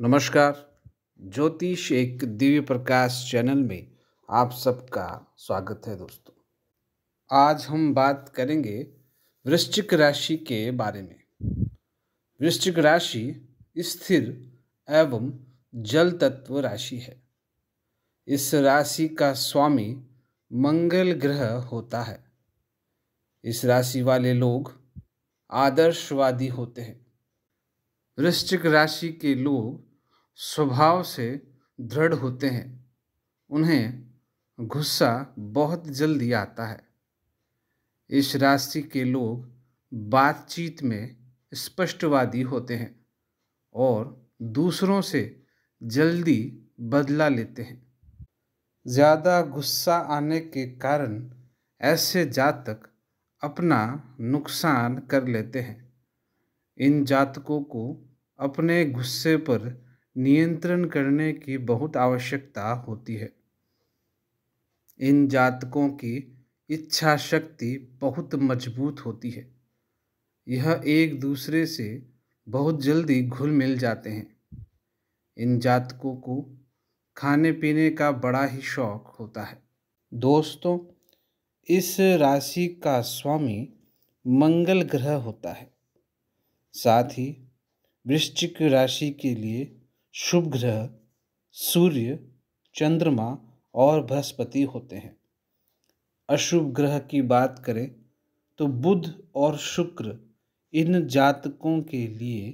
नमस्कार ज्योतिष एक दिव्य प्रकाश चैनल में आप सबका स्वागत है दोस्तों आज हम बात करेंगे वृश्चिक राशि के बारे में वृश्चिक राशि स्थिर एवं जल तत्व राशि है इस राशि का स्वामी मंगल ग्रह होता है इस राशि वाले लोग आदर्शवादी होते हैं वृश्चिक राशि के लोग स्वभाव से दृढ़ होते हैं उन्हें गुस्सा बहुत जल्दी आता है इस राशि के लोग बातचीत में स्पष्टवादी होते हैं और दूसरों से जल्दी बदला लेते हैं ज़्यादा गुस्सा आने के कारण ऐसे जातक अपना नुकसान कर लेते हैं इन जातकों को अपने गुस्से पर नियंत्रण करने की बहुत आवश्यकता होती है इन जातकों की इच्छा शक्ति बहुत मजबूत होती है यह एक दूसरे से बहुत जल्दी घुल मिल जाते हैं इन जातकों को खाने पीने का बड़ा ही शौक होता है दोस्तों इस राशि का स्वामी मंगल ग्रह होता है साथ ही वृश्चिक राशि के लिए शुभ ग्रह सूर्य चंद्रमा और बृहस्पति होते हैं अशुभ ग्रह की बात करें तो बुध और शुक्र इन जातकों के लिए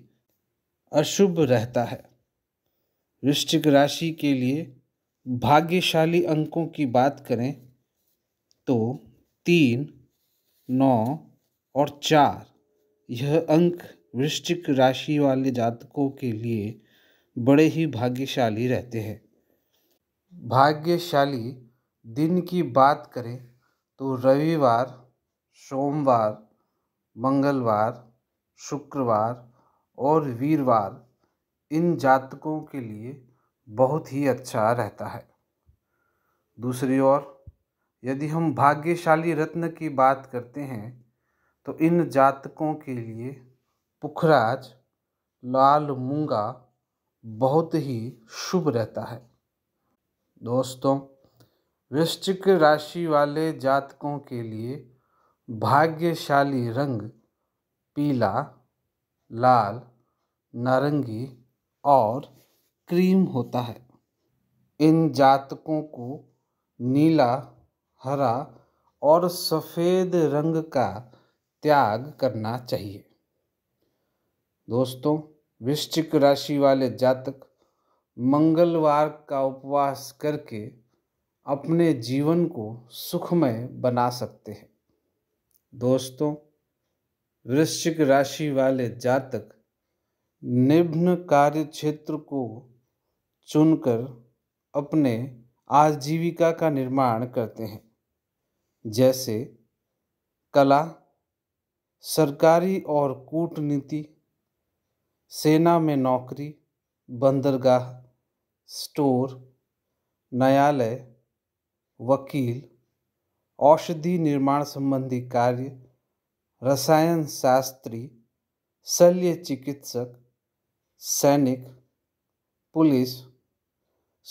अशुभ रहता है वृश्चिक राशि के लिए भाग्यशाली अंकों की बात करें तो तीन नौ और चार यह अंक वृश्चिक राशि वाले जातकों के लिए बड़े ही भाग्यशाली रहते हैं भाग्यशाली दिन की बात करें तो रविवार सोमवार मंगलवार शुक्रवार और वीरवार इन जातकों के लिए बहुत ही अच्छा रहता है दूसरी ओर यदि हम भाग्यशाली रत्न की बात करते हैं तो इन जातकों के लिए पुखराज लाल मूंगा बहुत ही शुभ रहता है दोस्तों वृश्चिक राशि वाले जातकों के लिए भाग्यशाली रंग पीला लाल नारंगी और क्रीम होता है इन जातकों को नीला हरा और सफ़ेद रंग का त्याग करना चाहिए दोस्तों वृश्चिक राशि वाले जातक मंगलवार का उपवास करके अपने जीवन को सुखमय बना सकते हैं दोस्तों वृश्चिक राशि वाले जातक निम्न कार्य क्षेत्र को चुनकर अपने आजीविका का निर्माण करते हैं जैसे कला सरकारी और कूटनीति सेना में नौकरी बंदरगाह स्टोर न्यायालय वकील औषधि निर्माण संबंधी कार्य रसायन शास्त्री शल्य चिकित्सक सैनिक पुलिस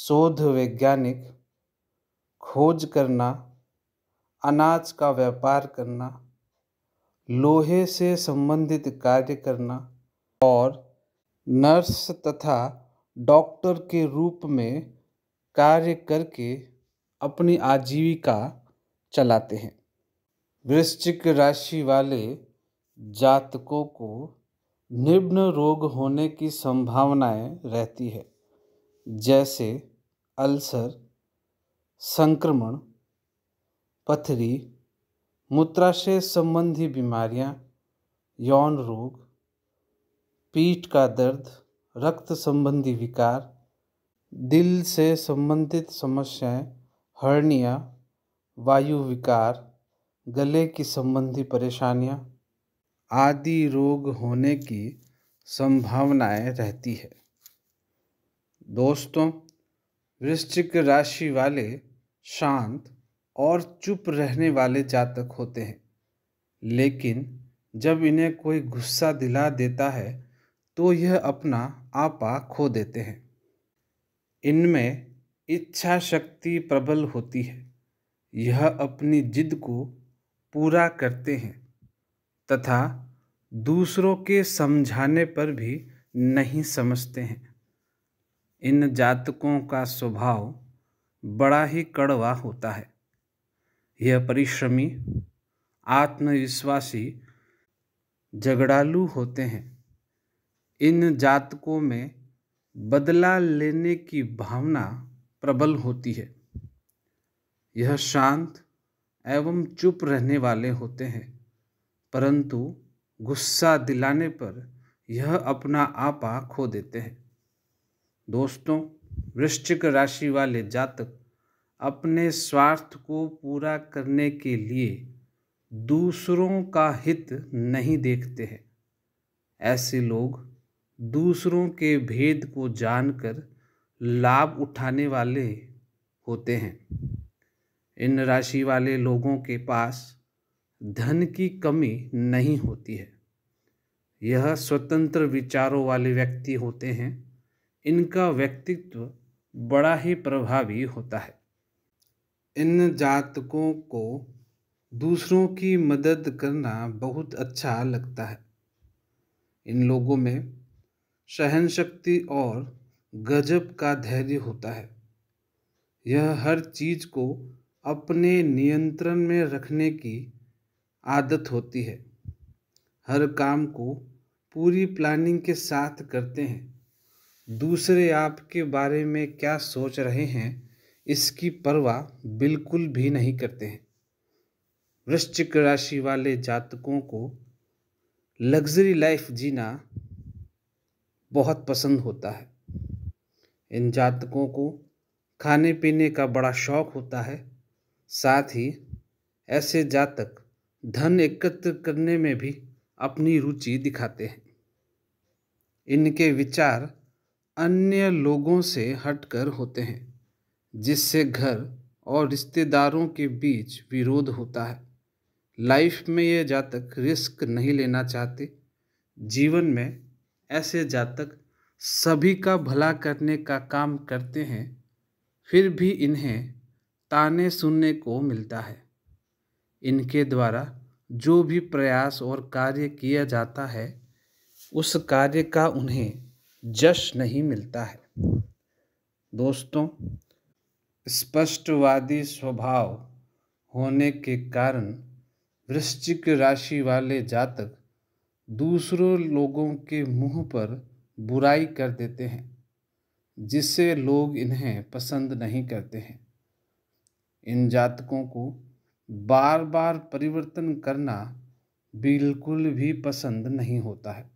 शोध वैज्ञानिक खोज करना अनाज का व्यापार करना लोहे से संबंधित कार्य करना और नर्स तथा डॉक्टर के रूप में कार्य करके अपनी आजीविका चलाते हैं वृश्चिक राशि वाले जातकों को निम्न रोग होने की संभावनाएं रहती है जैसे अल्सर संक्रमण पथरी मूत्राशय संबंधी बीमारियां यौन रोग पीठ का दर्द रक्त संबंधी विकार दिल से संबंधित समस्याएं हर्निया वायु विकार गले की संबंधी परेशानियां आदि रोग होने की संभावनाएं रहती है दोस्तों वृश्चिक राशि वाले शांत और चुप रहने वाले जातक होते हैं लेकिन जब इन्हें कोई गुस्सा दिला देता है तो यह अपना आपा खो देते हैं इनमें इच्छा शक्ति प्रबल होती है यह अपनी जिद को पूरा करते हैं तथा दूसरों के समझाने पर भी नहीं समझते हैं इन जातकों का स्वभाव बड़ा ही कड़वा होता है यह परिश्रमी आत्मविश्वासी झगड़ालू होते हैं इन जातकों में बदला लेने की भावना प्रबल होती है यह शांत एवं चुप रहने वाले होते हैं परंतु गुस्सा दिलाने पर यह अपना आपा खो देते हैं दोस्तों वृश्चिक राशि वाले जातक अपने स्वार्थ को पूरा करने के लिए दूसरों का हित नहीं देखते हैं ऐसे लोग दूसरों के भेद को जानकर लाभ उठाने वाले होते हैं इन राशि वाले लोगों के पास धन की कमी नहीं होती है यह स्वतंत्र विचारों वाले व्यक्ति होते हैं इनका व्यक्तित्व बड़ा ही प्रभावी होता है इन जातकों को दूसरों की मदद करना बहुत अच्छा लगता है इन लोगों में सहन शक्ति और गजब का धैर्य होता है यह हर चीज को अपने नियंत्रण में रखने की आदत होती है हर काम को पूरी प्लानिंग के साथ करते हैं दूसरे आपके बारे में क्या सोच रहे हैं इसकी परवाह बिल्कुल भी नहीं करते हैं वृश्चिक राशि वाले जातकों को लग्जरी लाइफ जीना बहुत पसंद होता है इन जातकों को खाने पीने का बड़ा शौक होता है साथ ही ऐसे जातक धन एकत्र करने में भी अपनी रुचि दिखाते हैं इनके विचार अन्य लोगों से हटकर होते हैं जिससे घर और रिश्तेदारों के बीच विरोध होता है लाइफ में ये जातक रिस्क नहीं लेना चाहते जीवन में ऐसे जातक सभी का भला करने का काम करते हैं फिर भी इन्हें ताने सुनने को मिलता है इनके द्वारा जो भी प्रयास और कार्य किया जाता है उस कार्य का उन्हें जश नहीं मिलता है दोस्तों स्पष्टवादी स्वभाव होने के कारण वृश्चिक राशि वाले जातक दूसरों लोगों के मुँह पर बुराई कर देते हैं जिससे लोग इन्हें पसंद नहीं करते हैं इन जातकों को बार बार परिवर्तन करना बिल्कुल भी पसंद नहीं होता है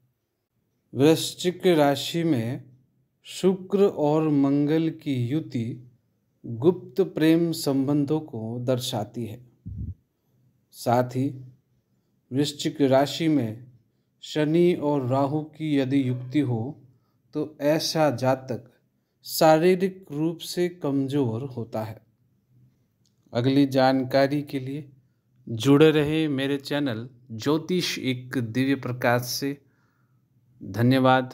वृश्चिक राशि में शुक्र और मंगल की युति गुप्त प्रेम संबंधों को दर्शाती है साथ ही वृश्चिक राशि में शनि और राहु की यदि युक्ति हो तो ऐसा जातक शारीरिक रूप से कमज़ोर होता है अगली जानकारी के लिए जुड़े रहे मेरे चैनल ज्योतिष एक दिव्य प्रकाश से धन्यवाद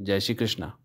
जय श्री कृष्णा